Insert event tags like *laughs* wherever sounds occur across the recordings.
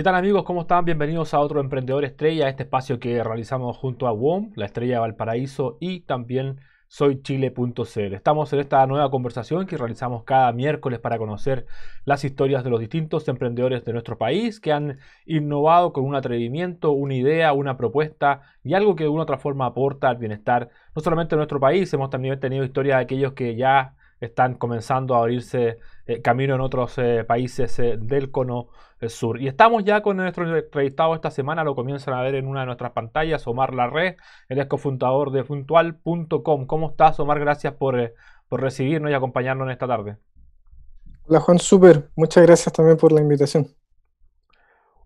¿Qué tal amigos? ¿Cómo están? Bienvenidos a otro Emprendedor Estrella, este espacio que realizamos junto a WOM, la Estrella de Valparaíso y también soychile.cl. Estamos en esta nueva conversación que realizamos cada miércoles para conocer las historias de los distintos emprendedores de nuestro país que han innovado con un atrevimiento, una idea, una propuesta y algo que de una u otra forma aporta al bienestar no solamente de nuestro país, hemos también tenido historias de aquellos que ya están comenzando a abrirse eh, camino en otros eh, países eh, del cono sur. Y estamos ya con nuestro entrevistado esta semana, lo comienzan a ver en una de nuestras pantallas, Omar Larre, el ex cofundador de Puntual.com. ¿Cómo estás, Omar? Gracias por, recibirnos y acompañarnos en esta tarde. Hola Juan, súper. Muchas gracias también por la invitación.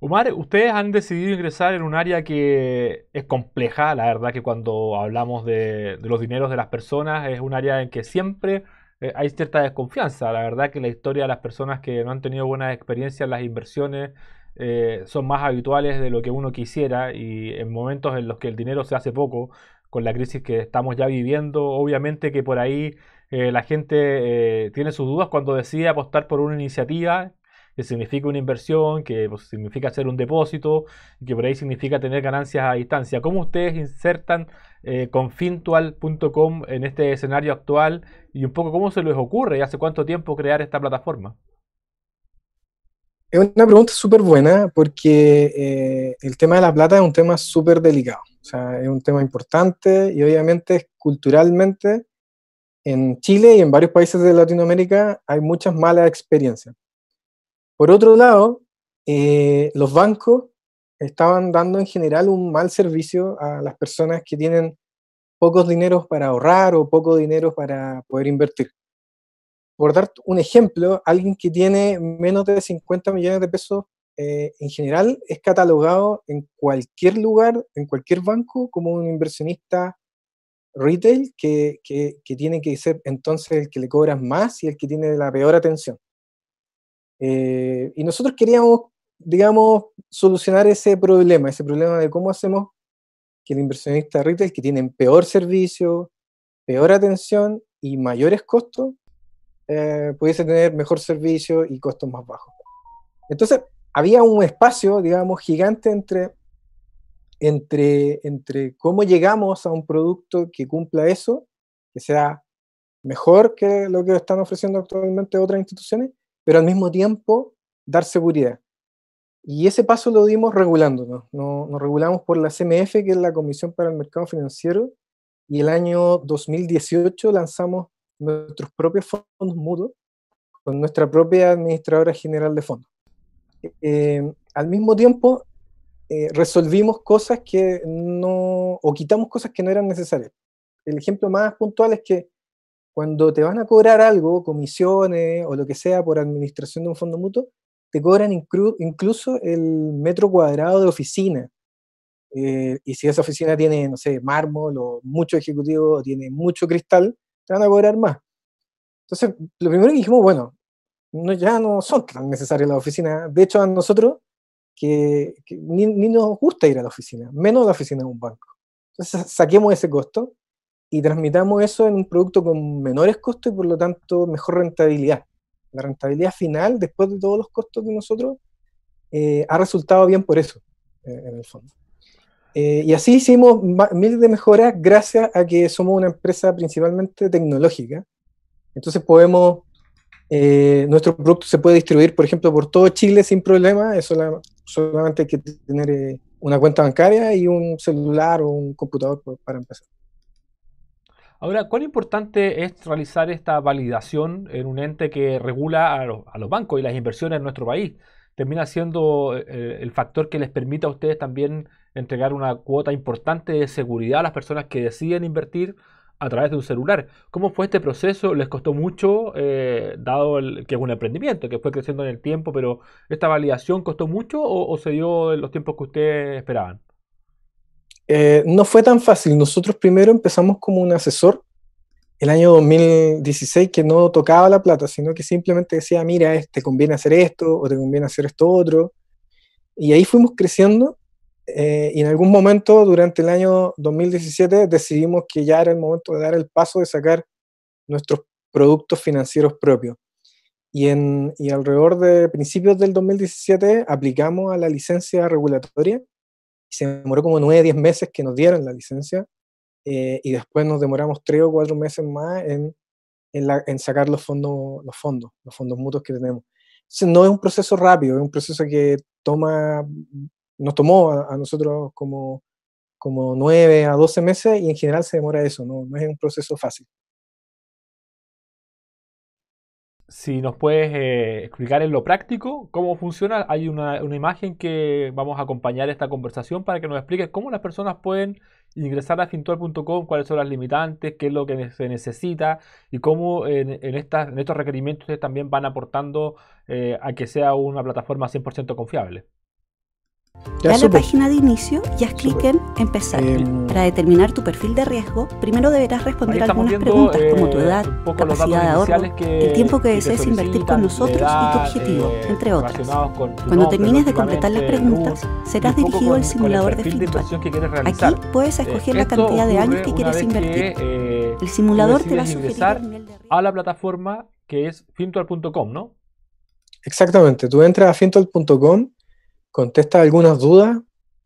Omar, ustedes han decidido ingresar en un área que es compleja, la verdad que cuando hablamos de, los dineros de las personas es un área en que siempre eh, hay cierta desconfianza. La verdad que la historia de las personas que no han tenido buenas experiencias en las inversiones eh, son más habituales de lo que uno quisiera y en momentos en los que el dinero se hace poco, con la crisis que estamos ya viviendo, obviamente que por ahí eh, la gente tiene sus dudas cuando decide apostar por una iniciativa que significa una inversión, que pues, significa hacer un depósito, que por ahí significa tener ganancias a distancia. ¿Cómo ustedes insertan eh, confintual.com en este escenario actual y un poco cómo se les ocurre y hace cuánto tiempo crear esta plataforma? Es una pregunta súper buena porque eh, el tema de la plata es un tema súper delicado. O sea, es un tema importante y obviamente culturalmente en Chile y en varios países de Latinoamérica hay muchas malas experiencias. Por otro lado, eh, los bancos estaban dando en general un mal servicio a las personas que tienen pocos dineros para ahorrar o poco dinero para poder invertir. Por dar un ejemplo, alguien que tiene menos de 50 millones de pesos eh, en general es catalogado en cualquier lugar, en cualquier banco, como un inversionista retail que, que tiene que ser entonces el que le cobras más y el que tiene la peor atención. Eh, y nosotros queríamos, digamos, solucionar ese problema, ese problema de cómo hacemos que el inversionista retail, que tienen peor servicio, peor atención y mayores costos, eh, pudiese tener mejor servicio y costos más bajos. Entonces, había un espacio, digamos, gigante entre, entre, entre cómo llegamos a un producto que cumpla eso, que sea mejor que lo que están ofreciendo actualmente otras instituciones, pero al mismo tiempo dar seguridad. Y ese paso lo dimos regulándonos. Nos, regulamos por la CMF, que es la Comisión para el Mercado Financiero, y el año 2018 lanzamos nuestros propios fondos mutuos con nuestra propia administradora general de fondos. Eh, al mismo tiempo, eh, resolvimos cosas que no, o quitamos cosas que no eran necesarias. El ejemplo más puntual es que cuando te van a cobrar algo, comisiones o lo que sea por administración de un fondo mutuo, te cobran incluso el metro cuadrado de oficina. Eh, y si esa oficina tiene, no sé, mármol o mucho ejecutivo o tiene mucho cristal, te van a cobrar más. Entonces, lo primero que dijimos, bueno, ya no son tan necesarias las oficinas. De hecho, a nosotros que, ni, nos gusta ir a la oficina, menos la oficina de un banco. Entonces, saquemos ese costo y transmitamos eso en un producto con menores costos y por lo tanto mejor rentabilidad. La rentabilidad final, después de todos los costos de nosotros, eh, ha resultado bien por eso, eh, en el fondo. Eh, y así hicimos miles de mejoras gracias a que somos una empresa principalmente tecnológica. Entonces podemos, nuestro producto se puede distribuir, por ejemplo, por todo Chile sin problema, eso solamente hay que tener una cuenta bancaria y un celular o un computador pues, para empezar. Ahora, ¿cuán importante es realizar esta validación en un ente que regula a, los bancos y las inversiones en nuestro país? Termina siendo eh, el factor que les permite a ustedes también entregar una cuota importante de seguridad a las personas que deciden invertir a través de un celular. ¿Cómo fue este proceso? ¿Les costó mucho, eh, dado que es un emprendimiento, que fue creciendo en el tiempo, pero esta validación costó mucho o se dio en los tiempos que ustedes esperaban? Eh, no fue tan fácil. Nosotros primero empezamos como un asesor el año 2016 que no tocaba la plata, sino que simplemente decía, mira, te conviene hacer esto o te conviene hacer esto otro. Y ahí fuimos creciendo eh, y en algún momento durante el año 2017 decidimos que ya era el momento de dar el paso de sacar nuestros productos financieros propios. Y, en, y alrededor de principios del 2017 aplicamos a la licencia regulatoria se demoró como 9, 10 meses que nos dieron la licencia eh, y después nos demoramos 3 o 4 meses más en, en, sacar los fondos, los fondos, los fondos mutuos que tenemos. no es un proceso rápido, es un proceso que toma, nos tomó a, nosotros como, como 9 a 12 meses y en general se demora eso, no, no es un proceso fácil si nos puedes eh, explicar en lo práctico cómo funciona. Hay una, una, imagen que vamos a acompañar esta conversación para que nos expliques cómo las personas pueden ingresar a fintual.com, cuáles son las limitantes, qué es lo que se necesita y cómo en, estas, en estos requerimientos también van aportando eh, a que sea una plataforma 100% confiable. Ya a la página de inicio y haz clic en empezar. Em, Para determinar tu perfil de riesgo, primero deberás responder algunas preguntas eh, como tu edad, capacidad de ahorro, el tiempo que, desees invertir con nosotros y tu objetivo, eh, entre otras. Cuando termines de completar las preguntas, serás dirigido al simulador de Fintual. Aquí puedes escoger eh, la cantidad de años que quieres invertir. el simulador te va a sugerir a la plataforma que es fintual.com, ¿no? Exactamente, tú entras a fintual.com contesta algunas dudas.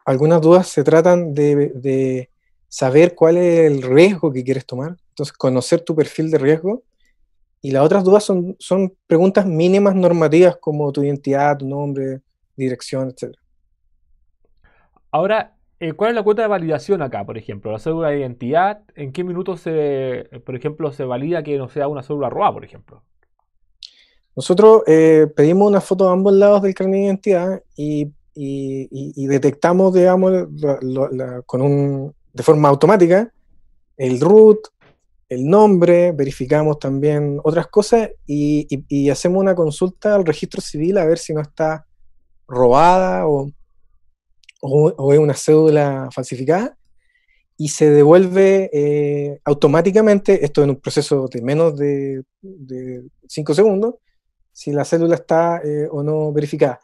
Algunas dudas se tratan de, saber cuál es el riesgo que quieres tomar, entonces conocer tu perfil de riesgo. Y las otras dudas son, son preguntas mínimas normativas como tu identidad, tu nombre, dirección, etc. Ahora, eh, ¿cuál es la cuota de validación acá, por ejemplo? La cédula de identidad, ¿en qué minutos, por ejemplo, se valida que no sea una cédula roja, por ejemplo? Nosotros eh, pedimos una foto de ambos lados del carnet de identidad y y, detectamos, digamos, con un, de forma automática el root, el nombre, verificamos también otras cosas y, hacemos una consulta al registro civil a ver si no está robada o, o, es una cédula falsificada y se devuelve eh, automáticamente, esto en un proceso de menos de 5 segundos, si la cédula está eh, o no verificada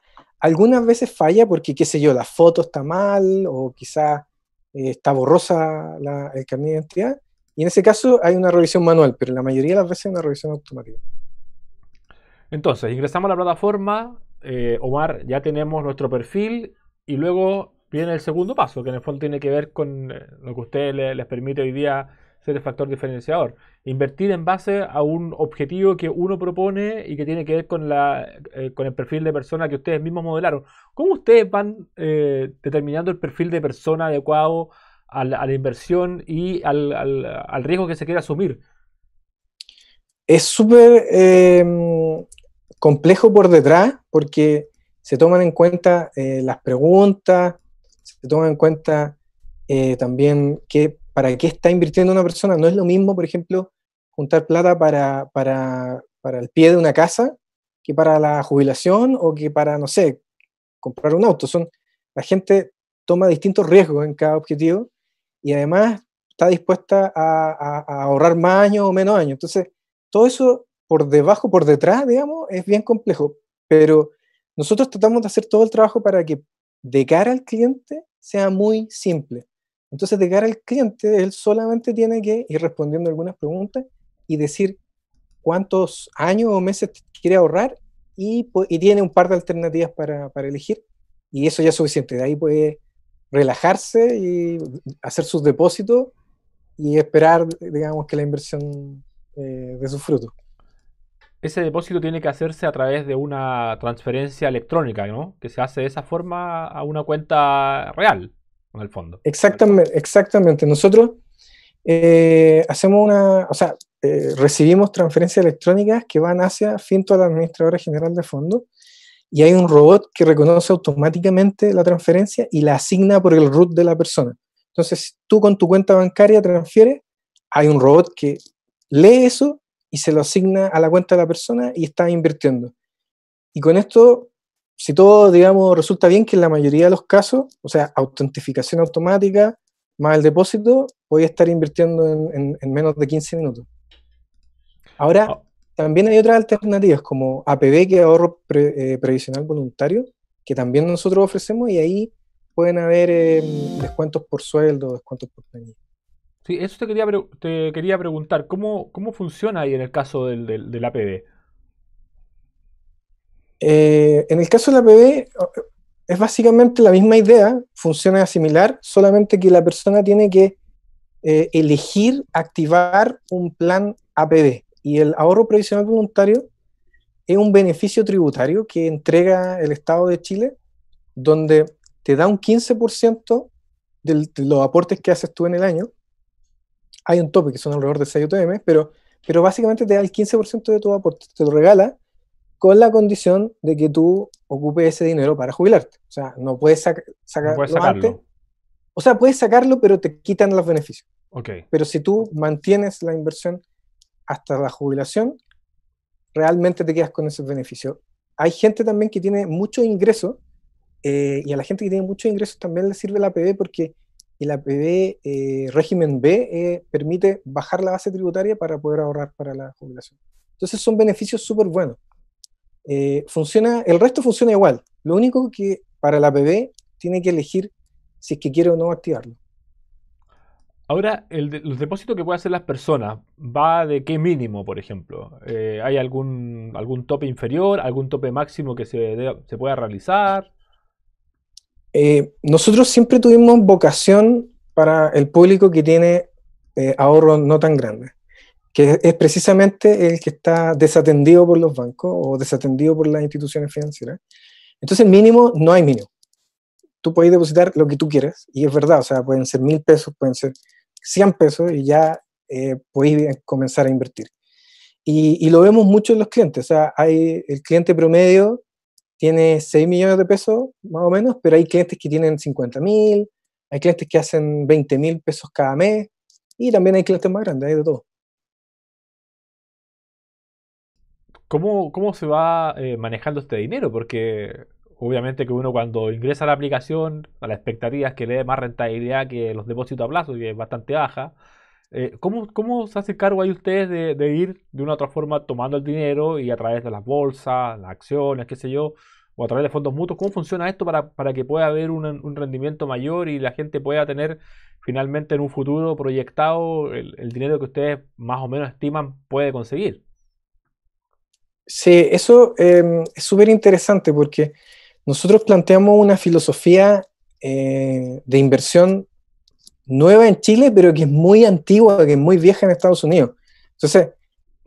algunas veces falla porque, qué sé yo, la foto está mal o quizá eh, está borrosa el carnet de identidad. Y en ese caso hay una revisión manual, pero la mayoría de las veces hay una revisión automática. Entonces, ingresamos a la plataforma, eh, Omar, ya tenemos nuestro perfil y luego viene el segundo paso, que en el fondo tiene que ver con eh, lo que ustedes les permite hoy día ser el factor diferenciador. Invertir en base a un objetivo que uno propone y que tiene que ver con, la, eh, con el perfil de persona que ustedes mismos modelaron. ¿Cómo ustedes van eh, determinando el perfil de persona adecuado a la, inversión y al, riesgo que se quiere asumir? Es súper em, complejo por detrás porque se toman en cuenta eh, las preguntas, se toman en cuenta también qué para qué está invirtiendo una persona. No es lo mismo, por ejemplo, juntar plata para, para, para el pie de una casa que para la jubilación o que para, no sé, comprar un auto. Son, la gente toma distintos riesgos en cada objetivo y además está dispuesta a, a ahorrar más años o menos años. Entonces, todo eso por debajo, por detrás, digamos, es bien complejo. Pero nosotros tratamos de hacer todo el trabajo para que de cara al cliente sea muy simple. Entonces, de cara al cliente, él solamente tiene que ir respondiendo algunas preguntas y decir cuántos años o meses quiere ahorrar y, tiene un par de alternativas para, elegir. Y eso ya es suficiente. De ahí puede relajarse y hacer sus depósitos y esperar, digamos, que la inversión eh, de sus frutos. Ese depósito tiene que hacerse a través de una transferencia electrónica, ¿no? Que se hace de esa forma a una cuenta real en el fondo. Exactamente, exactamente. Nosotros eh, hacemos una, o sea, eh, recibimos transferencias electrónicas que van hacia Finto, la administradora general de fondo, y hay un robot que reconoce automáticamente la transferencia y la asigna por el root de la persona. Entonces, tú con tu cuenta bancaria transfieres, hay un robot que lee eso y se lo asigna a la cuenta de la persona y está invirtiendo. Y con esto si todo, digamos, resulta bien, que en la mayoría de los casos, o sea, autentificación automática más el depósito, voy a estar invirtiendo en, menos de 15 minutos. Ahora, ah. también hay otras alternativas como APB, que es ahorro eh, previsional voluntario, que también nosotros ofrecemos y ahí pueden haber eh, descuentos por sueldo, descuentos por planilla. Sí, eso te quería, te quería preguntar, ¿cómo, cómo funciona ahí en el caso del, del, del APB? Eh, en el caso del la es básicamente la misma idea, funciona similar, solamente que la persona tiene que eh, elegir activar un plan APB. Y el ahorro previsional voluntario es un beneficio tributario que entrega el Estado de Chile, donde te da un 15% de los aportes que haces tú en el año. Hay un tope que son alrededor de 6 UTM, pero, pero básicamente te da el 15% de tu aporte, te lo regala con la condición de que tú ocupes ese dinero para jubilarte. O sea, no puedes, sacarlo antes. O sea, puedes sacarlo, pero te quitan los beneficios. Okay. Pero si tú mantienes la inversión hasta la jubilación, realmente te quedas con esos beneficios. Hay gente también que tiene mucho ingreso, eh, y a la gente que tiene mucho ingreso también le sirve la PB porque el eh, APB régimen B eh, permite bajar la base tributaria para poder ahorrar para la jubilación. Entonces son beneficios súper buenos. Eh, funciona, el resto funciona igual. Lo único que para la PB tiene que elegir si es que quiere o no activarlo. Ahora, el los depósitos que pueden hacer las personas, ¿va de qué mínimo, por ejemplo? Eh, ¿Hay algún, algún tope inferior, algún tope máximo que se, pueda realizar? Eh, nosotros siempre tuvimos vocación para el público que tiene ahorros no tan grandes que es precisamente el que está desatendido por los bancos o desatendido por las instituciones financieras. Entonces, mínimo, no hay mínimo. Tú puedes depositar lo que tú quieras, y es verdad, o sea, pueden ser mil pesos, pueden ser cien pesos, y ya eh, comenzar a invertir. Y, lo vemos mucho en los clientes, o sea, hay el cliente promedio tiene 6 millones de pesos, más o menos, pero hay clientes que tienen 50 mil, hay clientes que hacen 20 mil pesos cada mes, y también hay clientes más grandes, hay de todo. ¿Cómo, cómo se va eh, manejando este dinero? Porque obviamente que uno cuando ingresa a la aplicación, a la expectativa es que le dé más rentabilidad que los depósitos a plazo, que es bastante baja. Eh, ¿cómo, ¿cómo, se hace cargo ahí ustedes de, ir de una u otra forma tomando el dinero y a través de las bolsas, las acciones, qué sé yo, o a través de fondos mutuos? ¿Cómo funciona esto para, para que pueda haber un, rendimiento mayor y la gente pueda tener finalmente en un futuro proyectado el dinero que ustedes más o menos estiman puede conseguir? Sí, eso em, es súper interesante porque nosotros planteamos una filosofía eh, de inversión nueva en Chile, pero que es muy antigua, que es muy vieja en Estados Unidos. Entonces,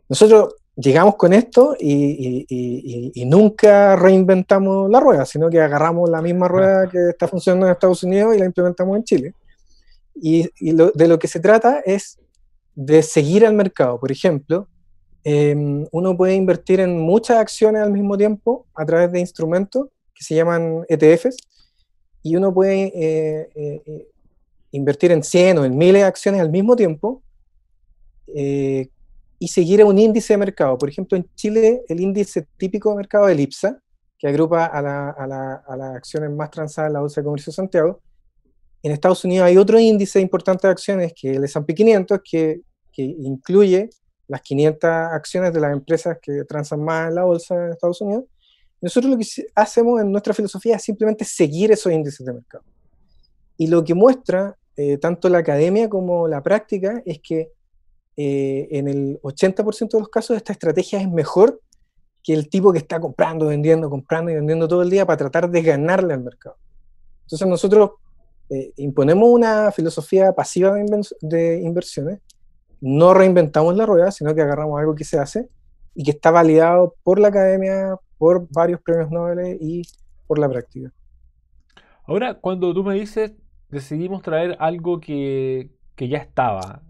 nosotros llegamos con esto y, nunca reinventamos la rueda, sino que agarramos la misma rueda que está funcionando en Estados Unidos y la implementamos en Chile. Y, de lo que se trata es de seguir al mercado. Por ejemplo, Em, uno puede invertir en muchas acciones al mismo tiempo a través de instrumentos que se llaman ETFs y uno puede eh, eh, eh, invertir en 100 o en miles de acciones al mismo tiempo y seguir un índice de mercado. Por ejemplo, en Chile el índice típico de mercado el IPSA que agrupa a, las acciones más transadas en la Bolsa de Comercio de Santiago. En Estados Unidos hay otro índice importante de acciones que es el S&P 500, que, que incluye las 500 acciones de las empresas que transan más en la bolsa en Estados Unidos. Nosotros lo que hacemos en nuestra filosofía es simplemente seguir esos índices de mercado. Y lo que muestra eh, tanto la academia como la práctica es que eh, en el 80% de los casos esta estrategia es mejor que el tipo que está comprando, vendiendo, comprando y vendiendo todo el día para tratar de ganarle al mercado. Entonces nosotros eh, imponemos una filosofía pasiva de inversiones no reinventamos la rueda, sino que agarramos algo que se hace y que está validado por la academia, por varios premios Nobel y por la práctica. Ahora, cuando tú me dices, decidimos traer algo que, que ya estaba,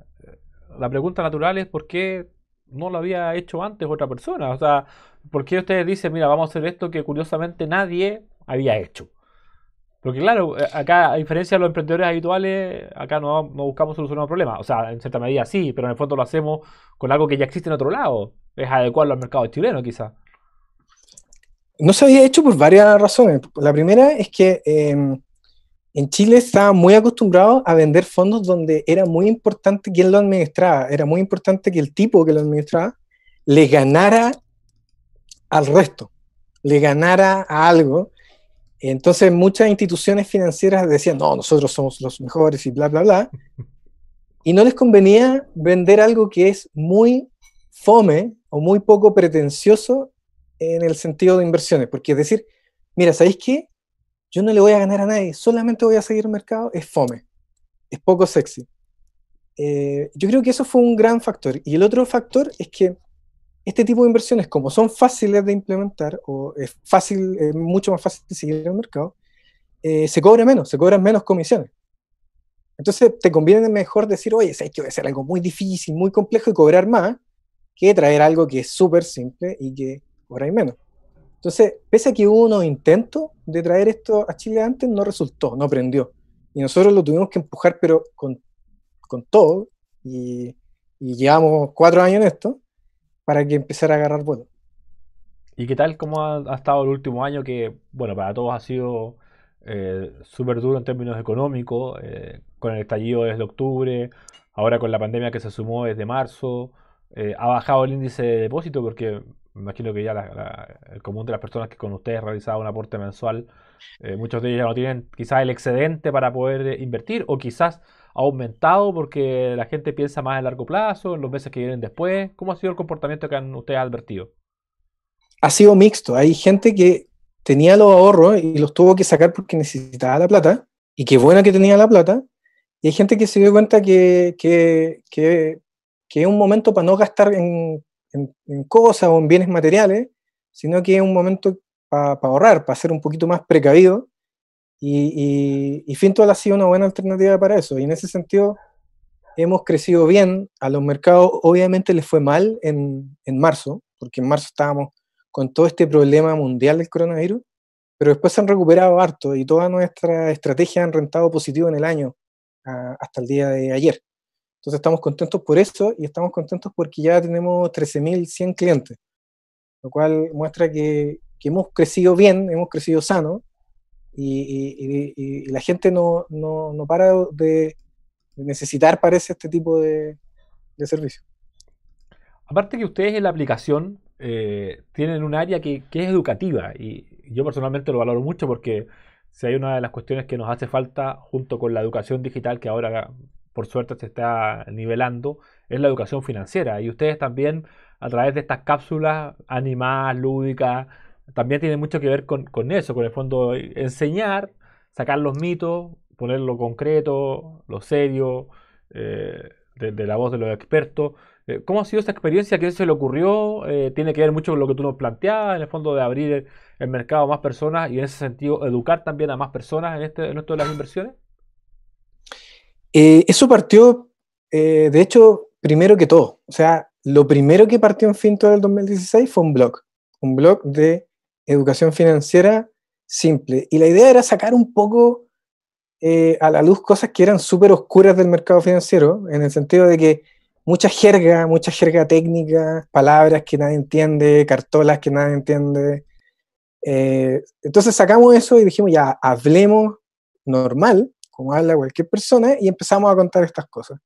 la pregunta natural es por qué no lo había hecho antes otra persona. O sea, ¿por qué ustedes dicen, mira, vamos a hacer esto que curiosamente nadie había hecho? Porque claro, eh, acá, a diferencia de los emprendedores habituales, acá no, buscamos solucionar un problema. O sea, en cierta medida sí, pero en el fondo lo hacemos con algo que ya existe en otro lado. Es adecuarlo al mercado chileno, quizá. No se había hecho por varias razones. La primera es que em, en Chile estaba muy acostumbrado a vender fondos donde era muy importante quién lo administraba, era muy importante que el tipo que lo administraba le ganara al resto, le ganara a algo entonces muchas instituciones financieras decían, no, nosotros somos los mejores y bla, bla, bla. *laughs* Y no les convenía vender algo que es muy fome o muy poco pretencioso en el sentido de inversiones. Porque es decir, mira, ¿sabéis qué? Yo no le voy a ganar a nadie, solamente voy a seguir el mercado, es fome, es poco sexy. Eh, yo creo que eso fue un gran factor. Y el otro factor es que este tipo de inversiones, como son fáciles de implementar, o es fácil, mucho más fácil de seguir el mercado, eh, se cobra menos, se cobran menos comisiones. Entonces te conviene mejor decir, oye, sé que voy a hacer algo muy difícil, muy complejo y cobrar más, que traer algo que es súper simple y que cobráis menos. Entonces, pese a que hubo unos intentos de traer esto a Chile antes, no resultó, no prendió. Y nosotros lo tuvimos que empujar, pero con, todo, y llevamos cuatro años en esto, para que empezara a agarrar vuelo. ¿Y qué tal? ¿Cómo ha, estado el último año que, bueno, para todos ha sido eh, súper duro en términos económicos, eh, con el estallido desde octubre, ahora con la pandemia que se sumó desde marzo, eh, ha bajado el índice de depósito porque me imagino que ya el común de las personas que con ustedes realizaba un aporte mensual eh, muchos de ellos no tienen quizás el excedente para poder eh, invertir o quizás ha aumentado porque la gente piensa más a largo plazo, en los meses que vienen después. ¿Cómo ha sido el comportamiento que han ustedes advertido? Ha sido mixto. Hay gente que tenía los ahorros y los tuvo que sacar porque necesitaba la plata y qué buena que tenía la plata. Y hay gente que se dio cuenta que, es un momento para no gastar en, en cosas o en bienes materiales, sino que es un momento para ahorrar, para ser un poquito más precavido. Y, y, Fintual ha sido una buena alternativa para eso. Y en ese sentido, hemos crecido bien. A los mercados, obviamente, les fue mal en, en marzo, porque en marzo estábamos con todo este problema mundial del coronavirus, pero después se han recuperado harto y toda nuestra estrategia han rentado positivo en el año hasta el día de ayer. Entonces estamos contentos por eso y estamos contentos porque ya tenemos 13.100 clientes, lo cual muestra que, que hemos crecido bien, hemos crecido sano, y, la gente no, no, para de necesitar, parece, este tipo de, de servicio. Aparte que ustedes en la aplicación eh, tienen un área que, que, es educativa, y yo personalmente lo valoro mucho porque si hay una de las cuestiones que nos hace falta junto con la educación digital que ahora por suerte se está nivelando, es la educación financiera. Y ustedes también a través de estas cápsulas animadas, lúdicas, también tiene mucho que ver con, eso, con el fondo enseñar, sacar los mitos, poner lo concreto, lo serio, eh, de, la voz de los expertos. Eh, ¿Cómo ha sido esta experiencia? ¿Qué se le ocurrió? Eh, tiene que ver mucho con lo que tú nos planteabas, en el fondo de abrir el, mercado a más personas y en ese sentido educar también a más personas en, este, en esto de las inversiones. eso partió, de hecho, primero que todo. O sea, lo primero que partió en Finto del 2016 fue un blog. Un blog de educación financiera simple. Y la idea era sacar un poco eh, a la luz cosas que eran súper oscuras del mercado financiero, en el sentido de que mucha jerga, mucha jerga técnica, palabras que nadie entiende, cartolas que nadie entiende. Eh, entonces sacamos eso y dijimos, ya, hablemos normal, como habla cualquier persona, y empezamos a contar estas cosas.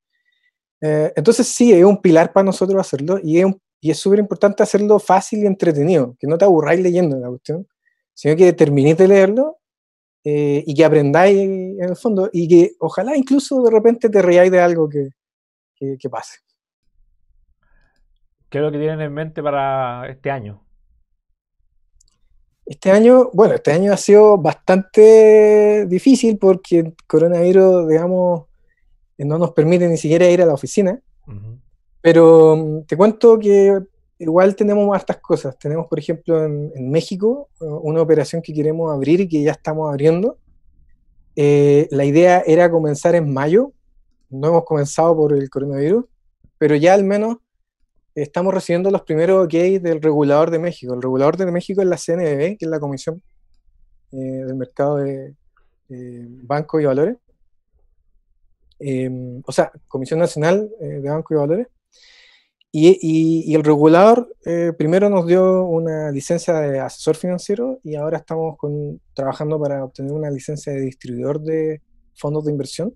Eh, entonces sí, es un pilar para nosotros hacerlo y es un y es súper importante hacerlo fácil y entretenido, que no te aburráis leyendo la cuestión, sino que terminéis de leerlo eh, y que aprendáis en el fondo y que ojalá incluso de repente te reáis de algo que, que, pase. ¿Qué es lo que tienen en mente para este año? Este año, bueno, este año ha sido bastante difícil porque el coronavirus, digamos, no nos permite ni siquiera ir a la oficina. Pero mm, te cuento que igual tenemos hartas cosas. Tenemos, por ejemplo, en, México eh, una operación que queremos abrir y que ya estamos abriendo. Eh, la idea era comenzar en mayo. No hemos comenzado por el coronavirus, pero ya al menos estamos recibiendo los primeros ok del regulador de México. El regulador de México es la CNBB, que es la Comisión eh, del Mercado de Bancos y Valores. o sea, Comisión Nacional de Bancos y Valores y, el regulador eh, primero nos dio una licencia de asesor financiero y ahora estamos trabajando para obtener una licencia de distribuidor de fondos de inversión.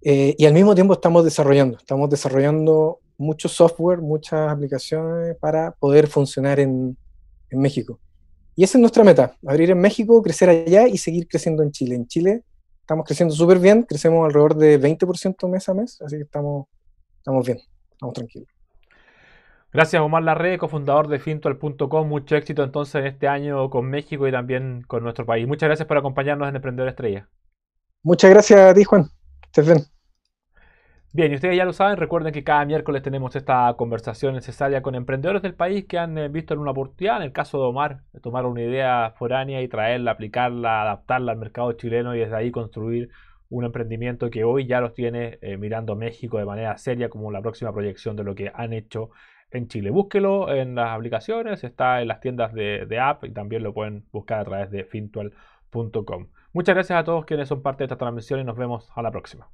Eh, y al mismo tiempo estamos desarrollando, estamos desarrollando mucho software, muchas aplicaciones para poder funcionar en, en México. Y esa es nuestra meta, abrir en México, crecer allá y seguir creciendo en Chile. En Chile estamos creciendo súper bien, crecemos alrededor de 20% mes a mes, así que estamos, estamos bien. Gracias Omar Larre, cofundador de Fintual.com. Mucho éxito entonces en este año con México y también con nuestro país. Muchas gracias por acompañarnos en Emprendedor Estrella. Muchas gracias a ti, Juan. Bien, y ustedes ya lo saben, recuerden que cada miércoles tenemos esta conversación necesaria con emprendedores del país que han eh, visto en una oportunidad, en el caso de Omar, tomar una idea foránea y traerla, aplicarla, adaptarla al mercado chileno y desde ahí construir un emprendimiento que hoy ya los tiene eh, mirando México de manera seria como la próxima proyección de lo que han hecho en Chile. Búsquelo en las aplicaciones, está en las tiendas de, de app y también lo pueden buscar a través de fintual.com. Muchas gracias a todos quienes son parte de esta transmisión y nos vemos a la próxima.